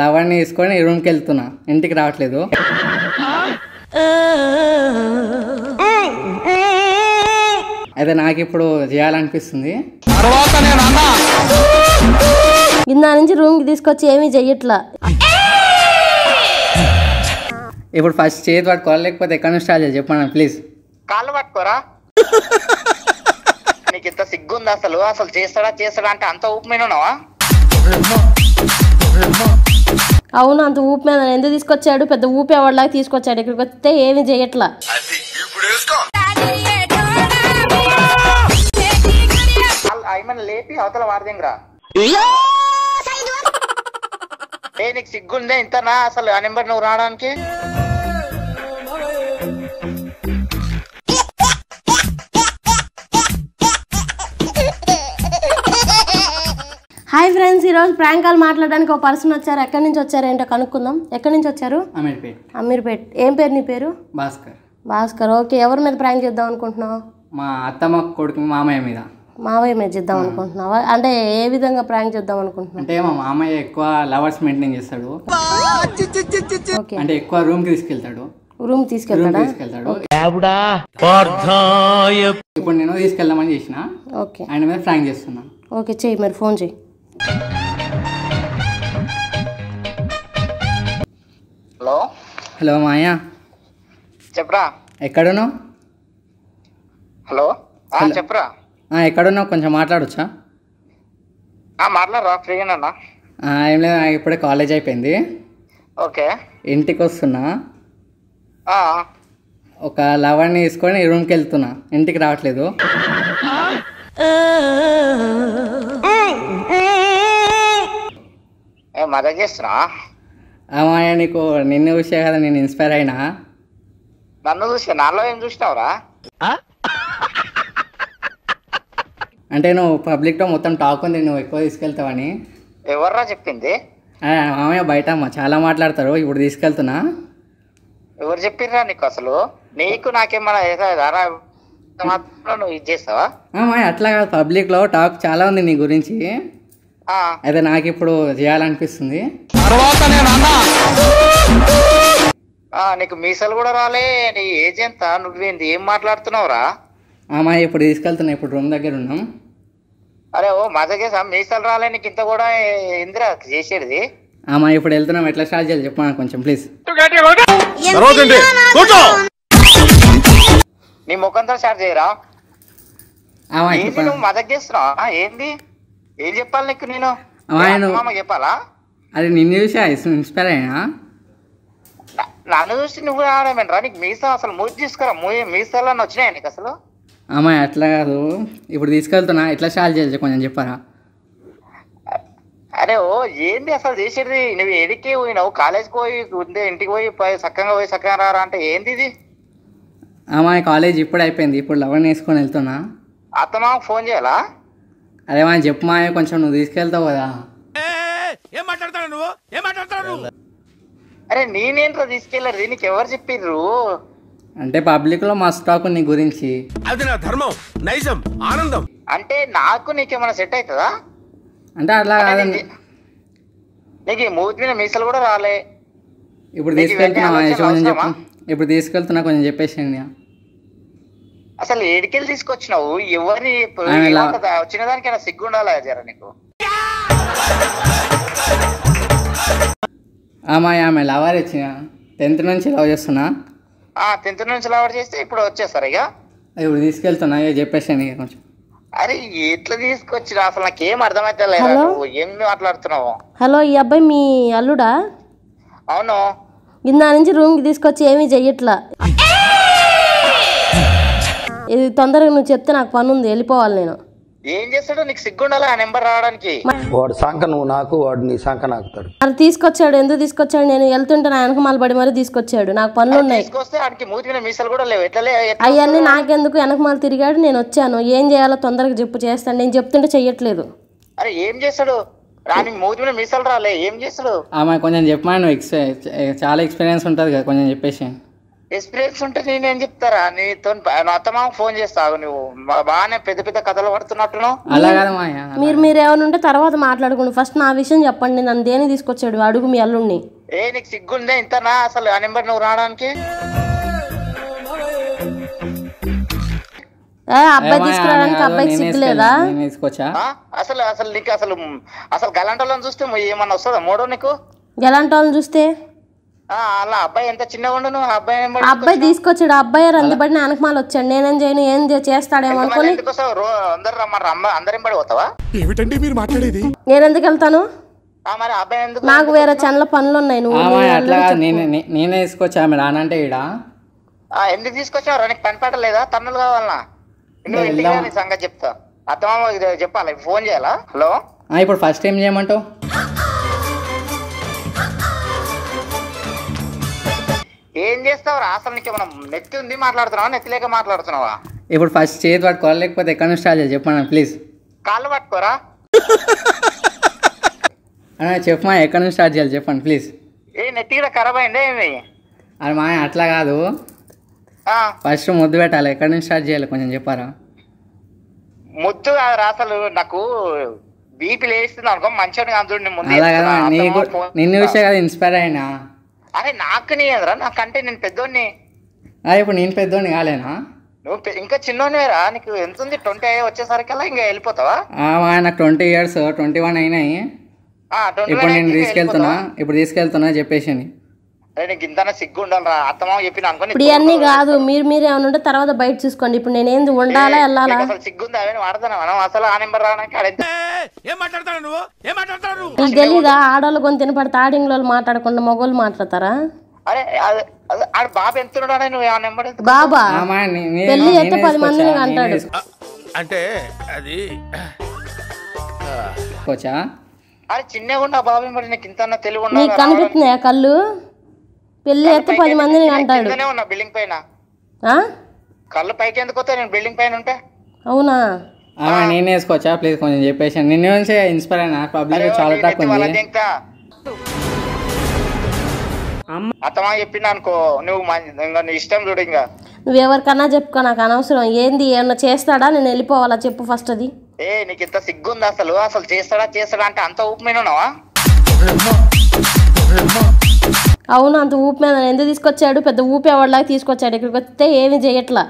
లవర్ని వేసుకొని రూమ్కి వెళ్తున్నా ఇంటికి రావట్లేదు అయితే నాకు ఇప్పుడు చేయాలనిపిస్తుంది ఇందా నుంచి రూమ్కి తీసుకొచ్చి ఏమీ చెయ్యట్లా ఇప్పుడు ఫస్ట్ చేతి పట్టుకోవాలి లేకపోతే ఎక్కడ నుంచి స్టార్ట్ చేయాలి చెప్పండి ప్లీజ్ కాళ్ళు పట్టుకోరా నీకు ఇంత సిగ్గుంది అసలు అసలు చేస్తాడా చేస్తాడా అంటే అంత ఊపమైన ఉన్నావా అవును అంత ఊపి మీద ఎందుకు తీసుకొచ్చాడు పెద్ద ఊపి ఎవరిలాగా తీసుకొచ్చాడు ఇక్కడికి వస్తే ఏమి చేయట్లా లేపి అవతల నా అసలు ఆ నెంబర్ నువ్వు రావడానికి హాయ్ ఫ్రెండ్స్ ఈరోజు ప్రాంక్ కాల్ మాట్లాడడానికి ఒక పర్సన్ వచ్చారు ఎక్కడి నుంచి వచ్చారు ఏంటో కనుక్కుందాం ఎక్కడి నుంచి వచ్చారు అమీర్పేట్ అమీర్పేట్ ఏం పేరు నీ పేరు భాస్కర్ భాస్కర్ ఓకే ఎవరి మీద ప్రాంక్ చేద్దాం అనుకుంటున్నావు మా అత్తమ్మ కొడుకు మామయ్య మీద మామయ్య మీద చేద్దాం అనుకుంటున్నావా అంటే ఏ విధంగా ప్రాంక్ చేద్దాం అనుకుంటున్నావు అంటే మా మామయ్య ఎక్కువ లవర్స్ మెయింటైన్ చేస్తాడు అంటే ఎక్కువ రూమ్ తీసుకెళ్తాడు రూమ్ తీసుకెళ్తాడు ఇప్పుడు నేను తీసుకెళ్దామని చేసిన ఓకే ఆయన మీద ప్రాంక్ చేస్తున్నా ఓకే చెయ్యి మరి ఫోన్ చెయ్యి హలో మాయా చెప్పరా ఎక్కడున్నావు హలో చెప్పరా ఎక్కడనో కొంచెం మాట్లాడొచ్చా మాట్లాడరా ఫ్రీగానన్నా ఏం లేదు నాకు ఇప్పుడే కాలేజ్ అయిపోయింది ఓకే ఇంటికి వస్తున్నా ఒక లవర్ని తీసుకొని రూమ్కి వెళ్తున్నా ఇంటికి రావట్లేదు మరే చేస్తున్నా అమ్మాయ నీకు నిన్ను చూసే కదా నేను ఇన్స్పైర్ అయినా నన్ను చూసి నాలో ఏం చూసినావురా అంటే నువ్వు పబ్లిక్లో మొత్తం టాక్ ఉంది నువ్వు ఎక్కువ తీసుకెళ్తావని ఎవర్రా చెప్పింది మామయ్య బయట అమ్మ చాలా మాట్లాడతారు ఇప్పుడు తీసుకెళ్తున్నా ఎవరు చెప్పిర్రా నీకు అసలు నీకు నాకేమన్నా నువ్వు ఇది చేస్తావా అట్లా కాదు పబ్లిక్లో టాక్ చాలా ఉంది నీ గురించి అయితే నాకు ఇప్పుడు చేయాలనిపిస్తుంది తర్వాత నేను అన్నా నీకు మీసాలు కూడా రాలే నీ ఏజెంత నువ్వేంది ఏం మాట్లాడుతున్నావురా అమ్మా ఇప్పుడు తీసుకెళ్తున్నా ఇప్పుడు రూమ్ దగ్గర ఉన్నాం అరే ఓ మా దగ్గర మీసాలు రాలే నీకు ఇంత కూడా ఇందిరా చేసేది అమ్మా ఇప్పుడు వెళ్తున్నాం ఎట్లా స్టార్ట్ చేయాలి చెప్పమా కొంచెం ప్లీజ్ నీ ముఖంతో స్టార్ట్ చేయరా మా దగ్గర ఏంది ఏం చెప్పాలి నీకు నేను చెప్పాలా అది నిన్ను చూసి ఇన్స్పైర్ అయినా నన్ను చూసి నువ్వు రావడమేంట్రా నీకు మీసా అసలు మూసి తీసుకురా మూ మీసాలు వచ్చినాయి నీకు అసలు అమ్మాయి అట్లా కాదు ఇప్పుడు తీసుకెళ్తున్నా ఎట్లా షాల్ చేయాలి కొంచెం చెప్పారా అరే ఓ ఏంది అసలు చేసేది నువ్వు ఎడికి పోయినావు కాలేజ్కి పోయి ఉందే ఇంటికి పోయి సక్కగా పోయి చక్కగా రారా అంటే ఏంది ఇది అమ్మాయి కాలేజ్ ఇప్పుడు అయిపోయింది ఇప్పుడు లవన్ వేసుకొని వెళ్తున్నా అత్త మాకు ఫోన్ చేయాలా అరే మా చెప్పు మా కొంచెం నువ్వు తీసుకెళ్తావు కదా మాట్లాడతాడు నువ్వు ఏం మాట్లాడతాడు నువ్వు అరే నేనేంట్రా తీసుకెళ్ళారు దీనికి ఎవరు చెప్పిర్రు అంటే పబ్లిక్ లో మా స్టాక్ నీ గురించి అది నా ధర్మం నైజం ఆనందం అంటే నాకు నీకేమైనా సెట్ అవుతుందా అంటే అలా కాదండి నీకు ఈ మూతి మీద మీసలు కూడా రాలే ఇప్పుడు తీసుకెళ్తున్నా చెప్పు ఇప్పుడు తీసుకెళ్తున్నా కొంచెం చెప్పేసి అసలు ఏడికెళ్ళి తీసుకొచ్చినావు ఎవరిని వచ్చిన దానికైనా సిగ్గు జర నీకు అమ్మాయి ఆమె లవర్ ఇచ్చిన టెన్త్ నుంచి లవర్ చేస్తున్నా టెన్త్ నుంచి లవర్ చేస్తే ఇప్పుడు వచ్చేస్తారు ఇక ఇప్పుడు తీసుకెళ్తున్నా ఇక చెప్పేసాను కొంచెం అరే ఎట్లా తీసుకొచ్చిన అసలు నాకేం అర్థమైతే లేదు ఏం మాట్లాడుతున్నావు హలో ఈ అబ్బాయి మీ అల్లుడా అవును ఇందా నుంచి రూమ్కి తీసుకొచ్చి ఏమీ చెయ్యట్లా ఇది తొందరగా నువ్వు చెప్తే నాకు పనుంది వెళ్ళిపోవాలి నేను ఏం చేస్తాడు నీకు సిగ్గుండాలి ఆ నెంబర్ రావడానికి వాడు సంఖ నువ్వు నాకు వాడు నీ సంఖ నాకు తీసుకొచ్చాడు ఎందుకు తీసుకొచ్చాడు నేను వెళ్తుంటే నా వెనక పడి మరి తీసుకొచ్చాడు నాకు పనులు ఉన్నాయి తీసుకొస్తే ఆడికి మీసాలు కూడా లేవు ఎట్లా అవన్నీ నాకెందుకు వెనక మాలు తిరిగాడు నేను వచ్చాను ఏం చేయాలో తొందరగా చెప్పు చేస్తాను నేను చెప్తుంటే చెయ్యట్లేదు అరే ఏం చేస్తాడు మీసాలు రాలే ఏం చేస్తాడు ఆమె కొంచెం చెప్పమని చాలా ఎక్స్పీరియన్స్ ఉంటుంది కదా కొంచెం చెప్పేసి ఎక్స్పీరియన్స్ ఉంటే నేను ఏం చెప్తారా నీతో అత్తమామ ఫోన్ చేస్తావు నువ్వు బాగానే పెద్ద పెద్ద కథలు పడుతున్నట్టును మీరు మీరు ఏమైనా ఉంటే తర్వాత మాట్లాడుకోండి ఫస్ట్ నా విషయం చెప్పండి నన్ను దేని తీసుకొచ్చాడు అడుగు మీ అల్లుడిని ఏ నీకు సిగ్గుందే ఇంత నా అసలు ఆ నెంబర్ నువ్వు రావడానికి అబ్బాయి తీసుకురావడానికి అబ్బాయికి సిగ్గు లేదా అసలు అసలు నీకు అసలు అసలు గలాంటోళ్ళని చూస్తే ఏమన్నా వస్తుందా మూడో నీకు గలంటోళ్ళని చూస్తే అలా అబ్బాయి ఎంత చిన్నగా ఉండను అబ్బాయి అబ్బాయి తీసుకొచ్చాడు అబ్బాయి అందుబడి నాన్నకు వచ్చాడు నేనేం చేయను ఏం చేస్తాడేమో అనుకుని ఏమిటండి మీరు మాట్లాడేది నేను ఎందుకు వెళ్తాను నాకు వేరే చనల పనులు ఉన్నాయి నువ్వు అట్లా నేనే తీసుకొచ్చా ఆమె రానంటే ఇక్కడ ఎందుకు తీసుకొచ్చావు నీకు పని లేదా తన్నులు కావాలన్నా సంగతి చెప్తా ఇది చెప్పాలి ఫోన్ చేయాలా హలో ఇప్పుడు ఫస్ట్ ఏం చేయమంటావు చేస్తావురా అసలు నీకు ఏమైనా నెత్తి ఉంది మాట్లాడుతున్నావా నెత్తి లేక మాట్లాడుతున్నావా ఇప్పుడు ఫస్ట్ చేతి పట్టుకోవాలి లేకపోతే ఎక్కడ నుంచి స్టార్ట్ చేసి చెప్పండి ప్లీజ్ కాళ్ళు పట్టుకోరా అన్నా చెప్పమా ఎక్కడ నుంచి స్టార్ట్ చేయాలి చెప్పండి ప్లీజ్ ఏ నెత్తి కూడా ఖరాబ్ అయిందే ఏమి అది మా అట్లా కాదు ఫస్ట్ ముద్దు పెట్టాలి ఎక్కడి నుంచి స్టార్ట్ చేయాలి కొంచెం చెప్పారా ముద్దు కాదు అసలు నాకు బీపీ లేస్తుంది అనుకో మంచిగా నిన్ను చూసే కదా ఇన్స్పైర్ అయినా అరే నీ కదరా నాకంటే నేను పెద్దోడిని ఇప్పుడు నేను పెద్దోడిని కాలేనా నువ్వు ఇంకా చిన్నోనివేరా నీకు ఎంత ఉంది ట్వంటీ వచ్చేసరికల్లా ఇంకా వెళ్ళిపోతావా నాకు ట్వంటీ ఇయర్స్ ట్వంటీ వన్ అయినాయి ఇప్పుడు నేను తీసుకెళ్తున్నా ఇప్పుడు తీసుకెళ్తున్నా చెప్పేసి ఇప్పుడు ఇవన్నీ కాదు మీరు మీరు ఏమైనా ఉంటే తర్వాత బయట చూసుకోండి ఇప్పుడు నేనే ఉండాలా వెళ్ళాలా అసలు సిగ్గుంది అవన్నీ మనం అసలు ఆ నెంబర్ తెలీదా ఆడవాళ్ళు కొని తినపడితే ఆడింగ్ వాళ్ళు మాట్లాడకుండా మగవాళ్ళు మాట్లాడతారా అరే బాబు నువ్వు ఆ నెంబర్ బాబా పెళ్లి చేస్తే పది మందిని అంటాడు అంటే అది అరే చిన్నగా బాబు తెలివి నీకు కనిపిస్తున్నాయా కళ్ళు పెళ్లి చేస్తే పది మందిని అంటాడు ఉన్నా బిల్డింగ్ పైన కళ్ళు పైకి ఎందుకు వస్తాయి నేను బిల్డింగ్ పైన ఉంటే అవునా నేను వేసుకోవచ్చా ప్లీజ్ కొంచెం చెప్పేసి నేను నుంచి ఇన్స్పైర్ అయినా పబ్లిక్ చాలా తక్కువ అత్తమా చెప్పింది అనుకో నువ్వు ఇష్టం చూడు ఇంకా నువ్వు నువ్వెవరికన్నా చెప్పుకో నాకు అనవసరం ఏంది ఏమన్నా చేస్తాడా నేను వెళ్ళిపోవాలా చెప్పు ఫస్ట్ అది ఏ నీకు ఇంత సిగ్గుంది అసలు అసలు చేస్తాడా చేస్తాడా అంటే అంత ఊపమైన అవును అంత ఊపి మీద ఎందుకు తీసుకొచ్చాడు పెద్ద ఊపి ఎవరిలాగా తీసుకొచ్చాడు ఇక్కడికి వస్తే ఏమి చేయట్లా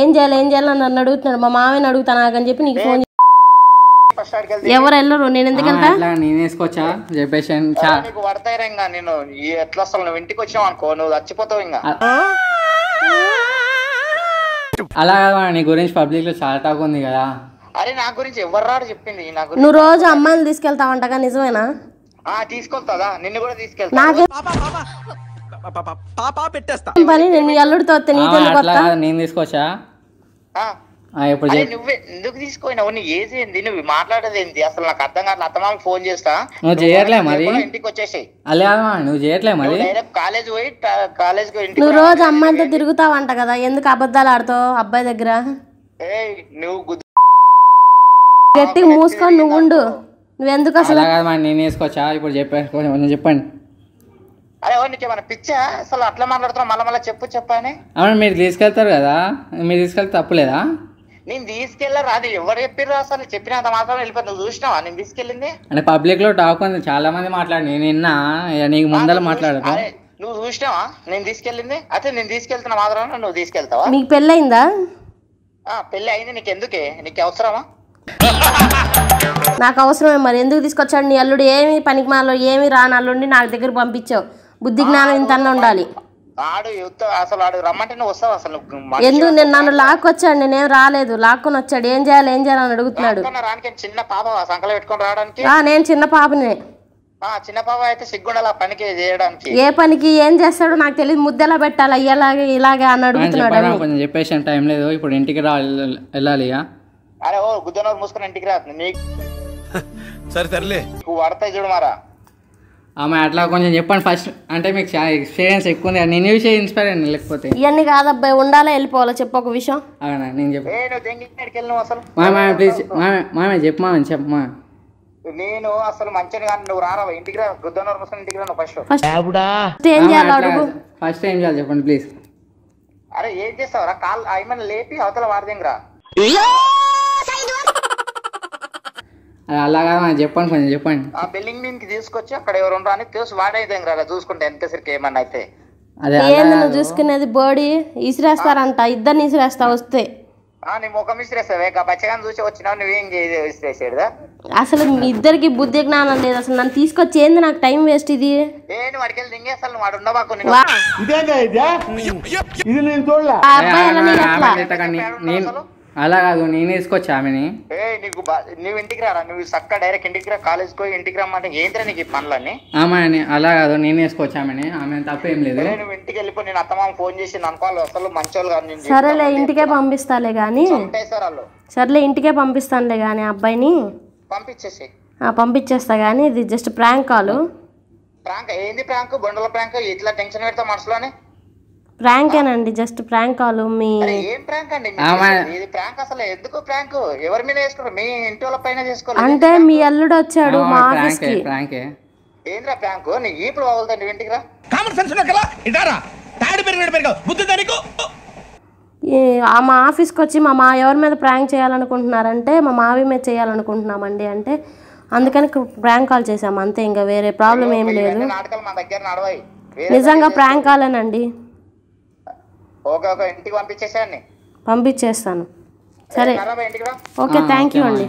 ఏం చేయాలి ఏం చేయాలి నన్ను అడుగుతున్నాడు మా మామయ్యని అడుగుతాను అని చెప్పి నీకు ఫోన్ ఎవరు వెళ్ళరు నేను ఎందుకు వెళ్తా నేను వేసుకోవచ్చా అలా నీ గురించి పబ్లిక్ లో చాలా తాగుంది కదా అరే నా గురించి ఎవర్రాడు చెప్పింది నువ్వు రోజు అమ్మాయిని తీసుకెళ్తావంట నిజమేనా ఆ నిన్ను కూడా తీసుకెళ్తా పాపా పెట్టేస్తా అల్లుడితో నువ్వే ఎందుకు ఏంది నువ్వు అసలు నాకు అర్థం ఫోన్ మరి ఇంటికి వచ్చేసాయి నువ్వు కాలేజ్ పోయి నువ్వు రోజు అమ్మాయిలతో తిరుగుతావంట కదా ఎందుకు అబద్ధాలు ఆడుతావు అబ్బాయి దగ్గర నువ్వు గట్టి మూసుకొని నువ్వు ఉండు నువ్వు ఎందుకు అసలు నేను వేసుకోవచ్చా ఇప్పుడు చెప్పాను చెప్పండి అరే ఓ పిచ్చా అసలు అట్లా మాట్లాడుతున్నావు మళ్ళీ మళ్ళీ చెప్పు చెప్పని అవును మీరు తీసుకెళ్తారు కదా మీరు తీసుకెళ్తే తప్పులేదా నేను తీసుకెళ్ళా రాదు ఎవరు చెప్పిర్రు అసలు అంత మాత్రం వెళ్ళిపోయి నువ్వు చూసినావా నేను తీసుకెళ్ళింది అంటే పబ్లిక్ లో టాక్ ఉంది చాలా మంది మాట్లాడి నేను నిన్న నీకు ముందర మాట్లాడదు నువ్వు చూసినావా నేను తీసుకెళ్ళింది అయితే నేను తీసుకెళ్తున్నా మాత్రం నువ్వు తీసుకెళ్తావా నీకు పెళ్ళయిందా ఆ, పెళ్ళి అయింది నీకు ఎందుకే నీకు అవసరమా నాకు అవసరమే మరి ఎందుకు తీసుకొచ్చాడు నీ అల్లుడు ఏమి పనికి మాలో ఏమి రాని అల్లుడిని నాకు దగ్గర పంపించావు బుద్ధి జ్ఞానం ఇంత ఉండాలి ఎందుకు నేను నన్ను లాక్కొచ్చాడు నేనేం రాలేదు లాక్కొని వచ్చాడు ఏం చేయాలి ఏం చేయాలని అడుగుతున్నాడు నేను చిన్న పాపనే ఏ పనికి ఏం చేస్తాడు నాకు తెలియదు ముద్దెలా పెట్టాలి ఇలాగే ఇలాగే అని అడుగుతున్నాడు చెప్పేసి టైం లేదు ఇప్పుడు ఇంటికి వెళ్ళాలి అరే ఓ గుద్దన మూసుకుని ఇంటికి రా నీకు సరే సర్లే నువ్వు చూడు మారా ఆమె అట్లా కొంచెం చెప్పండి ఫస్ట్ అంటే మీకు ఎక్స్పీరియన్స్ ఎక్కువ ఉంది నేను ఈ విషయం ఇన్స్పైర్ అయ్యాను లేకపోతే ఇవన్నీ కాదబ్బాయి ఉండాలా వెళ్ళిపోవాలా చెప్పు ఒక విషయం అవునా నేను చెప్పు మా ప్లీజ్ మామే చెప్పు చెప్పమా నేను అసలు మంచిగా కానీ నువ్వు రారా ఇంటికి రా గుద్దనోరు ఇంటికి ఫస్ట్ ఫస్ట్ ఏం చేయాలి ఫస్ట్ ఏం చేయాలి చెప్పండి ప్లీజ్ అరే ఏం చేస్తావు రా కాల్ ఐమన్ లేపి అవతల వాడదేం రా అలాగా చెప్పండి కొంచెం చెప్పండి ఆ బిల్డింగ్ మీదకి తీసుకొచ్చి అక్కడ ఎవరు ఉండరు అని తెలుసు వాడైతే కదా చూసుకుంటే ఎంతసరికి ఏమన్నా అయితే అదే నువ్వు చూసుకునేది బోడి ఇసిరేస్తారంట ఇద్దరిని ఇసిరేస్తా వస్తే ముఖం ఇసిరేస్తావే బచ్చగా చూసి వచ్చినావు నువ్వేం ఇసిరేసాడుదా అసలు ఇద్దరికి బుద్ధి జ్ఞానం లేదు అసలు నన్ను తీసుకొచ్చి ఏంది నాకు టైం వేస్ట్ ఇది ఏంటి వాడికెళ్ళి దింగేస్తాను వాడు ఉండబాకు ఇది నేను చూడలే అలా కాదు నేను వేసుకోవచ్చు ఆమె ఏ నీకు బా- నువ్వు ఇంటికి రారా నువ్వు చక్క డైరెక్ట్ ఇంటికి రా కాలేజ్కి పోయి ఇంటికి రమ్మంటే ఏంటి నీకు ఈ ఆమా అని అలా కాదు నేను వేసుకోవచ్చు ఆమెని ఆమె తప్పేం లేదు నువ్వు ఇంటికి వెళ్ళిపో నేను అత్తమామ ఫోన్ చేసి నన్ను వాళ్ళు అసలు మంచి కాదు సరేలే ఇంటికే పంపిస్తాలే కానీ ఉంటాయి సర్లే ఇంటికే పంపిస్తానులే కానీ అబ్బాయిని పంపించేసి ఆ, పంపించేస్తా కానీ ఇది జస్ట్ ప్రాంక్ కాలు ప్రాంక్ ఏంది ప్రాంక్ బొండల ప్రాంక్ ఇట్లా టెన్షన్ పెడతా మనసులోనే ప్రాంక్ అండి జస్ట్ ప్రాంక్ కాల్ మీ ఏం ప్రాంక్ అండి ఇది ప్రాంక్ అసలు ఎందుకు ప్రాంక్ ఎవరి మీద చేసుకోరు మీ ఇంటి వాళ్ళ పైన చేసుకోరు అంటే మీ అల్లుడు వచ్చాడు మా ఆఫీస్ కి ప్రాంక్ ఏంద్రా ప్రాంక్ నీ ఇప్పుడు పోవాలండి ఇంటికి రా కామన్ సెన్స్ ఉన్నా కదా ఇదారా తాడి పెరిగి పెరిగి బుద్ధి దానికి మా ఆఫీస్కి వచ్చి మా మా ఎవరి మీద ప్రాంక్ చేయాలనుకుంటున్నారంటే మా మావి మీద చేయాలనుకుంటున్నామండి అంటే అందుకని ప్రాంక్ కాల్ చేసాము అంతే ఇంకా వేరే ప్రాబ్లం ఏం లేదు నిజంగా ప్రాంక్ కాల్ కాలేనండి ఓకే ఇంటికి పంపించేసేయండి పంపించేస్తాను సరే ఓకే థ్యాంక్ యూ అండి